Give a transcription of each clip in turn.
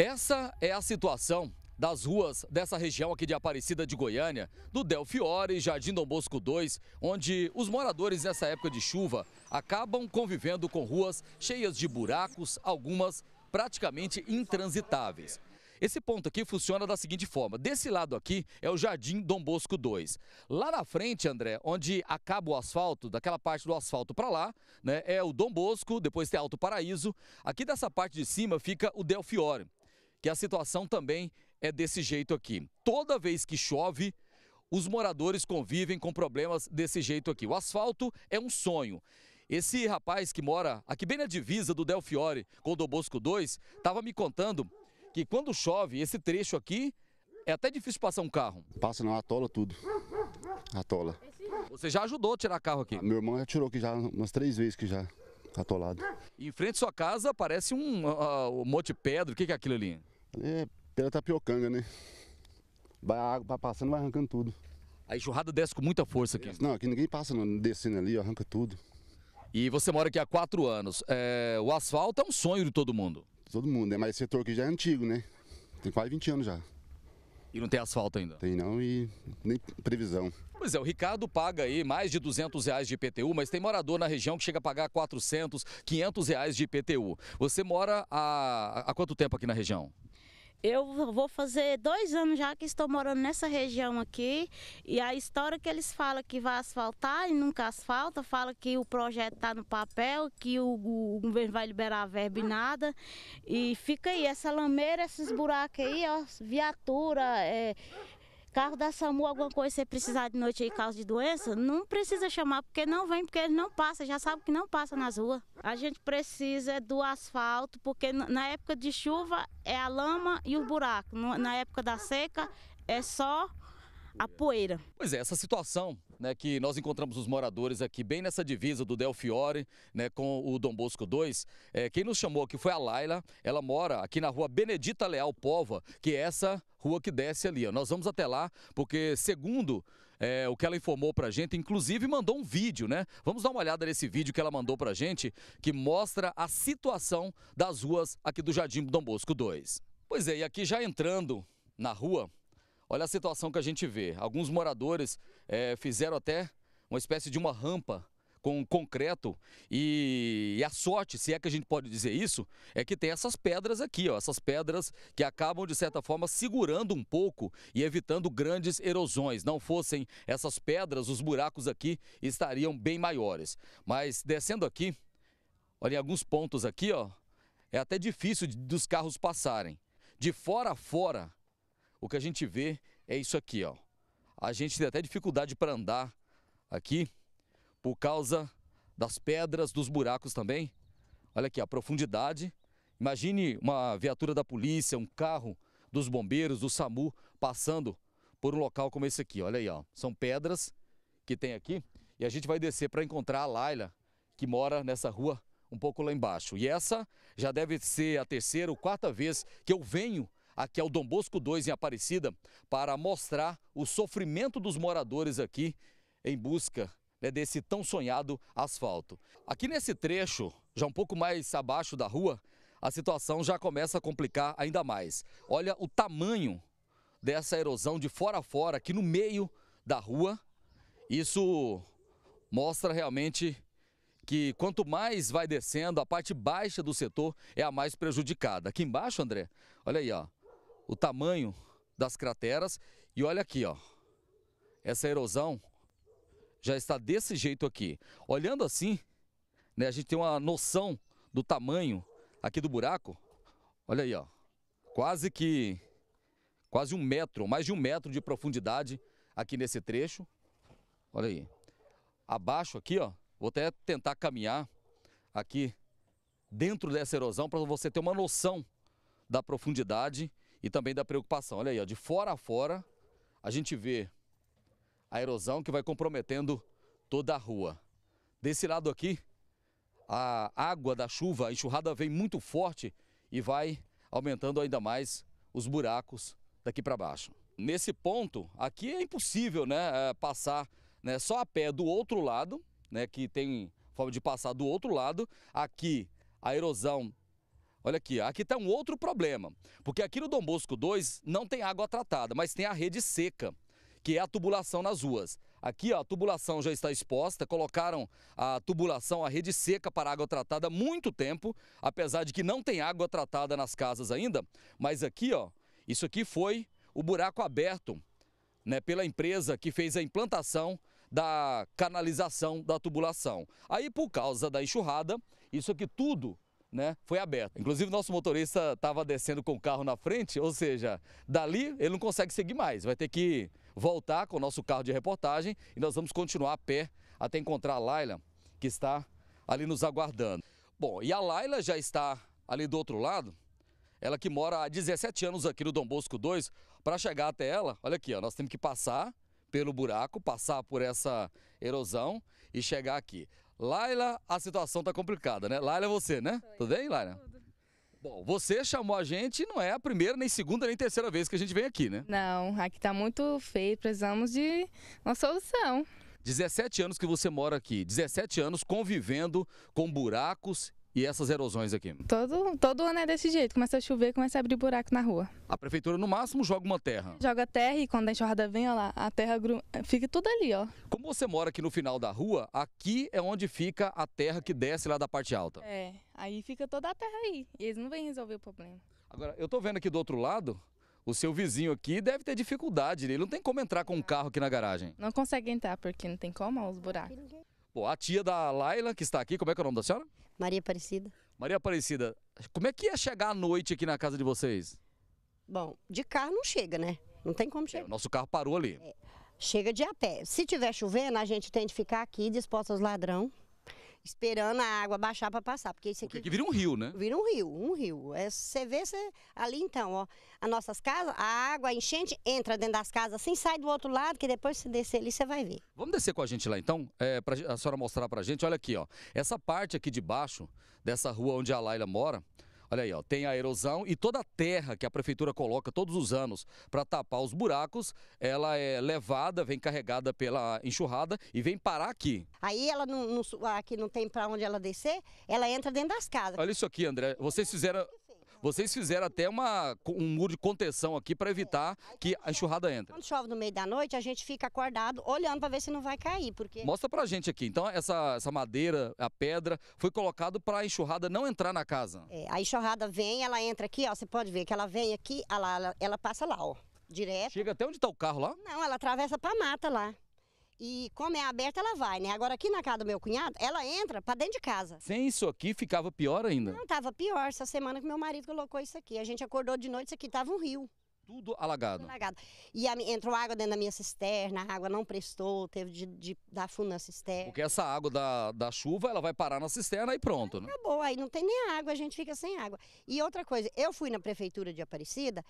Essa é a situação das ruas dessa região aqui de Aparecida de Goiânia, do Delfiore, Jardim Dom Bosco 2, onde os moradores nessa época de chuva acabam convivendo com ruas cheias de buracos, algumas praticamente intransitáveis. Esse ponto aqui funciona da seguinte forma: desse lado aqui é o Jardim Dom Bosco 2. Lá na frente, André, onde acaba o asfalto, daquela parte do asfalto para lá, né, é o Dom Bosco, depois tem Alto Paraíso. Aqui dessa parte de cima fica o Delfiore que a situação também é desse jeito aqui. Toda vez que chove, os moradores convivem com problemas desse jeito aqui. O asfalto é um sonho. Esse rapaz que mora aqui bem na divisa do Delfiore com o Dobosco 2 estava me contando que quando chove, esse trecho aqui é até difícil passar um carro. Passa não, atola tudo. Atola. Você já ajudou a tirar carro aqui? Ah, meu irmão já tirou aqui já umas três vezes que já. Tá atolado. Em frente à sua casa parece um, uh, um monte de pedra. O que é aquilo ali? Ali é pedra tapiocanga, né? Vai, a água vai passando, vai arrancando tudo. A enxurrada desce com muita força aqui? Não, aqui ninguém passa não, descendo ali, arranca tudo. E você mora aqui há quatro anos. É, o asfalto é um sonho de todo mundo? Todo mundo, né? Mas esse setor aqui já é antigo, né? Tem quase 20 anos já. E não tem asfalto ainda? Tem não e nem previsão. Pois é, o Ricardo paga aí mais de 200 reais de IPTU, mas tem morador na região que chega a pagar 400, 500 reais de IPTU. Você mora há, há quanto tempo aqui na região? Eu vou fazer dois anos já que estou morando nessa região aqui e a história que eles falam que vai asfaltar e nunca asfalta, fala que o projeto está no papel, que o, o, governo vai liberar a verba e nada. E fica aí, essa lameira, esses buracos aí, ó, viatura, é, Carro da SAMU, alguma coisa, você precisar de noite aí, causa de doença, não precisa chamar, porque não vem, porque ele não passa, já sabe que não passa nas ruas. A gente precisa do asfalto, porque na época de chuva é a lama e o buraco, na época da seca é só a poeira. Pois é, essa situação né, que nós encontramos os moradores aqui bem nessa divisa do Delfiore né, com o Dom Bosco 2, é, quem nos chamou aqui foi a Laila, ela mora aqui na rua Benedita Leal Pova, que é essa rua que desce ali. Ó. Nós vamos até lá, porque segundo é, o que ela informou pra gente, inclusive mandou um vídeo, né? Vamos dar uma olhada nesse vídeo que ela mandou pra gente, que mostra a situação das ruas aqui do Jardim Dom Bosco 2. Pois é, e aqui já entrando na rua, Olha a situação que a gente vê. Alguns moradores é, fizeram até uma espécie de uma rampa com concreto e, e, a sorte, se é que a gente pode dizer isso, é que tem essas pedras aqui, ó, essas pedras que acabam de certa forma segurando um pouco e evitando grandes erosões. Não fossem essas pedras, os buracos aqui estariam bem maiores. Mas descendo aqui, olha em alguns pontos aqui, ó, é até difícil dos carros passarem. De fora a fora, o que a gente vê é isso aqui, ó. A gente tem até dificuldade para andar aqui por causa das pedras, dos buracos também. Olha aqui a profundidade. Imagine uma viatura da polícia, um carro dos bombeiros, do SAMU, passando por um local como esse aqui. Olha aí, ó. São pedras que tem aqui. E a gente vai descer para encontrar a Laila, que mora nessa rua um pouco lá embaixo. E essa já deve ser a terceira ou quarta vez que eu venho aqui ao é Dom Bosco 2 em Aparecida para mostrar o sofrimento dos moradores aqui em busca né, desse tão sonhado asfalto. Aqui nesse trecho, já um pouco mais abaixo da rua, a situação já começa a complicar ainda mais. Olha o tamanho dessa erosão de fora a fora, aqui no meio da rua. Isso mostra realmente que quanto mais vai descendo, a parte baixa do setor é a mais prejudicada. Aqui embaixo, André, olha aí, ó o tamanho das crateras. E olha aqui, ó. Essa erosão já está desse jeito aqui. Olhando assim, né, a gente tem uma noção do tamanho aqui do buraco. Olha aí, ó. Quase que... Quase um metro, mais de um metro de profundidade aqui nesse trecho. Olha aí. Abaixo aqui, ó. Vou até tentar caminhar aqui dentro dessa erosão para você ter uma noção da profundidade e também da preocupação. Olha aí, ó, de fora a fora, a gente vê a erosão que vai comprometendo toda a rua. Desse lado aqui, a água da chuva, a enxurrada vem muito forte e vai aumentando ainda mais os buracos daqui para baixo. Nesse ponto, aqui é impossível né, eh, passar né, só a pé do outro lado, né, que tem forma de passar do outro lado. Aqui a erosão Olha aqui, aqui está um outro problema, porque aqui no Dom Bosco 2 não tem água tratada, mas tem a rede seca, que é a tubulação nas ruas. Aqui ó, a tubulação já está exposta, colocaram a tubulação, a rede seca para água tratada há muito tempo, apesar de que não tem água tratada nas casas ainda, mas aqui ó, isso aqui foi o buraco aberto né, pela empresa que fez a implantação da canalização da tubulação. Aí por causa da enxurrada, isso aqui tudo né, foi aberta. Inclusive, nosso motorista estava descendo com o carro na frente, ou seja, dali ele não consegue seguir mais, vai ter que voltar com o nosso carro de reportagem e nós vamos continuar a pé até encontrar a Laila, que está ali nos aguardando. Bom, e a Laila já está ali do outro lado, ela que mora há 17 anos aqui no Dom Bosco 2, para chegar até ela, olha aqui, ó, nós temos que passar pelo buraco, passar por essa erosão e chegar aqui. Laila, a situação tá complicada, né? Laila é você, né? Tudo bem, Laila? Tudo. Bom, você chamou a gente, não é a primeira, nem segunda, nem terceira vez que a gente vem aqui, né? Não, aqui tá muito feio, precisamos de uma solução. 17 anos que você mora aqui, 17 anos convivendo com buracos e essas erosões aqui? Todo, todo ano é desse jeito. Começa a chover, começa a abrir buraco na rua. A prefeitura, no máximo, joga uma terra. Joga terra e quando a enxurrada vem, ó lá, a terra gru... fica tudo ali, ó. Como você mora aqui no final da rua, aqui é onde fica a terra que desce lá da parte alta. É, aí fica toda a terra aí. E eles não vêm resolver o problema. Agora, eu tô vendo aqui do outro lado, o seu vizinho aqui deve ter dificuldade. Né? Ele não tem como entrar com um carro aqui na garagem. Não consegue entrar porque não tem como, ó, os buracos. Pô, a tia da Laila, que está aqui, como é que é o nome da senhora? Maria Aparecida. Maria Aparecida, como é que é chegar à noite aqui na casa de vocês? Bom, de carro não chega, né? Não tem como é, chegar. É, o nosso carro parou ali. É, chega de a pé. Se tiver chovendo, a gente tem de ficar aqui, dispostos aos ladrão esperando a água baixar para passar, porque isso aqui... Porque aqui vira um rio, né? Vira um rio, um rio. É, você vê você, ali então, ó, as nossas casas, a água, a enchente entra dentro das casas assim, sai do outro lado, que depois você descer ali, você vai ver. Vamos descer com a gente lá então, é, para a senhora mostrar para a gente, olha aqui, ó, essa parte aqui de baixo, dessa rua onde a Laila mora, Olha aí, ó, tem a erosão e toda a terra que a prefeitura coloca todos os anos para tapar os buracos, ela é levada, vem carregada pela enxurrada e vem parar aqui. Aí ela não, não aqui não tem para onde ela descer, ela entra dentro das casas. Olha isso aqui, André. Vocês fizeram vocês fizeram até uma, um muro de contenção aqui para evitar que a enxurrada entre. Quando chove no meio da noite, a gente fica acordado olhando para ver se não vai cair. porque Mostra para a gente aqui. Então, essa, essa madeira, a pedra, foi colocado para a enxurrada não entrar na casa. É, a enxurrada vem, ela entra aqui, ó, você pode ver que ela vem aqui, ela, ela, ela passa lá, ó, direto. Chega até onde está o carro lá? Não, ela atravessa para mata lá. E como é aberta, ela vai, né? Agora aqui na casa do meu cunhado, ela entra para dentro de casa. Sem isso aqui, ficava pior ainda? Não, tava pior. Essa semana que meu marido colocou isso aqui. A gente acordou de noite, isso aqui tava um rio. Tudo alagado. Tudo alagado. E a, entrou água dentro da minha cisterna, a água não prestou, teve de, de dar fundo na cisterna. Porque essa água da, da chuva, ela vai parar na cisterna e pronto, aí né? Acabou, aí não tem nem água, a gente fica sem água. E outra coisa, eu fui na prefeitura de Aparecida,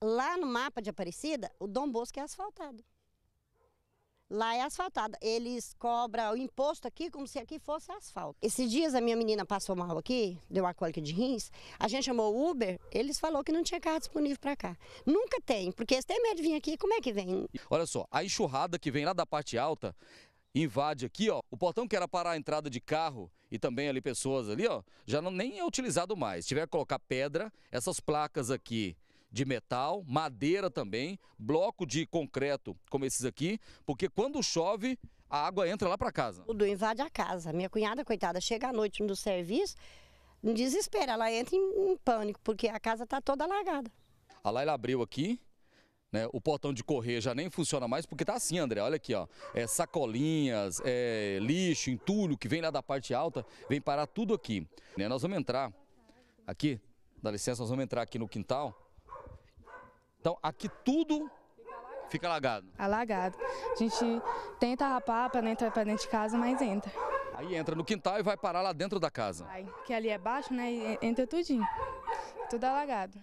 lá no mapa de Aparecida, o Dom Bosco é asfaltado. Lá é asfaltada. Eles cobram o imposto aqui como se aqui fosse asfalto. Esses dias a minha menina passou mal aqui, deu a cólica de rins. A gente chamou o Uber, eles falou que não tinha carro disponível para cá. Nunca tem, porque eles têm medo de vir aqui, como é que vem? Olha só, a enxurrada que vem lá da parte alta invade aqui, ó, o portão que era para a entrada de carro e também ali pessoas ali, ó, já não, nem é utilizado mais. Se tiver que colocar pedra, essas placas aqui de metal, madeira também, bloco de concreto como esses aqui, porque quando chove a água entra lá para casa. Tudo invade a casa. Minha cunhada, coitada, chega à noite no serviço, desespera, ela entra em, em pânico, porque a casa está toda alagada. A Laila abriu aqui, né, o portão de correr já nem funciona mais porque tá assim, André. Olha aqui, ó. É sacolinhas, é lixo, entulho que vem lá da parte alta, vem parar tudo aqui. Né? Nós vamos entrar aqui, dá licença, nós vamos entrar aqui no quintal então aqui tudo fica alagado. Alagado. A gente tenta rapar para entrar para dentro de casa, mas entra. Aí entra no quintal e vai parar lá dentro da casa. Vai, que ali é baixo, né? E entra tudinho. Tudo alagado.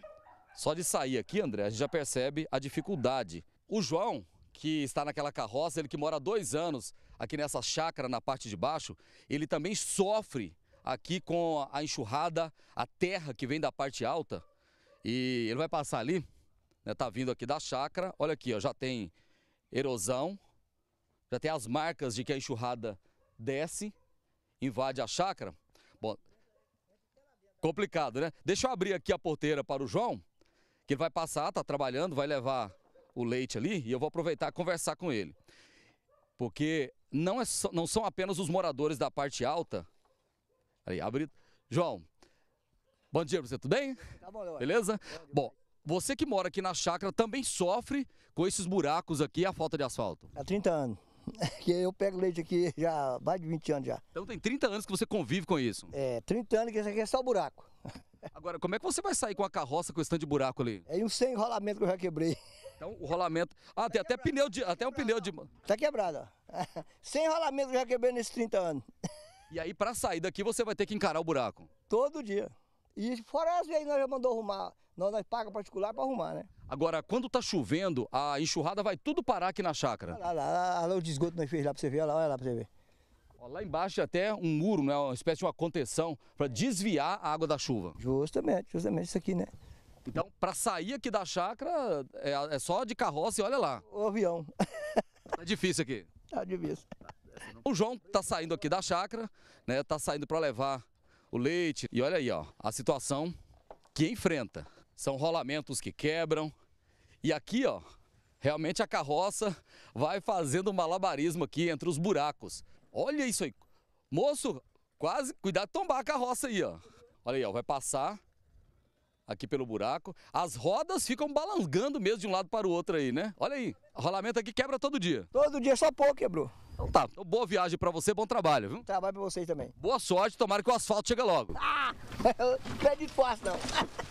Só de sair aqui, André, a gente já percebe a dificuldade. O João, que está naquela carroça, ele que mora há dois anos aqui nessa chácara na parte de baixo, ele também sofre aqui com a enxurrada, a terra que vem da parte alta. E ele vai passar ali, né, tá vindo aqui da chácara. Olha aqui, ó, já tem erosão, já tem as marcas de que a enxurrada desce, invade a chácara. Bom, complicado, né? Deixa eu abrir aqui a porteira para o João, que ele vai passar, tá trabalhando, vai levar o leite ali e eu vou aproveitar e conversar com ele. Porque não, é só, não são apenas os moradores da parte alta. Aí, abre. João, bom dia pra você, tudo bem? Tá bom, Beleza? Bom, você que mora aqui na chácara também sofre com esses buracos aqui, a falta de asfalto? Há 30 anos. Eu pego leite aqui já mais de 20 anos já. Então tem 30 anos que você convive com isso? É, 30 anos que isso aqui é só buraco. Agora, como é que você vai sair com a carroça com esse tanto de buraco ali? É um sem enrolamento que eu já quebrei. Então, o rolamento. Ah, tá tem até pneu de. Tá até um pneu de. Tá quebrado, ó. Sem rolamento que eu já quebrei nesses 30 anos. E aí, para sair daqui, você vai ter que encarar o buraco? Todo dia. E fora as vezes nós já mandou arrumar, nós, nós particular para arrumar, né? Agora, quando tá chovendo, a enxurrada vai tudo parar aqui na chácara. Olha lá, lá, lá, lá o desgoto nós fez lá para você ver, olha lá, olha lá para você ver. Lá embaixo é até um muro, né? uma espécie de uma contenção para desviar a água da chuva. Justamente, justamente isso aqui, né? Então, para sair aqui da chácara, é, é, só de carroça e olha lá. O avião. Tá difícil aqui. Tá difícil. O João tá saindo aqui da chácara, né? Tá saindo para levar o leite. E olha aí, ó, a situação que enfrenta. São rolamentos que quebram. E aqui, ó, realmente a carroça vai fazendo malabarismo aqui entre os buracos. Olha isso aí. Moço, quase, cuidado de tombar a carroça aí, ó. Olha aí, ó, vai passar aqui pelo buraco. As rodas ficam balangando mesmo de um lado para o outro aí, né? Olha aí, rolamento aqui quebra todo dia. Todo dia, só pouco quebrou. Então tá, então, boa viagem pra você, bom trabalho, viu? Trabalho pra vocês também. Boa sorte, tomara que o asfalto chegue logo. Ah, é de força não.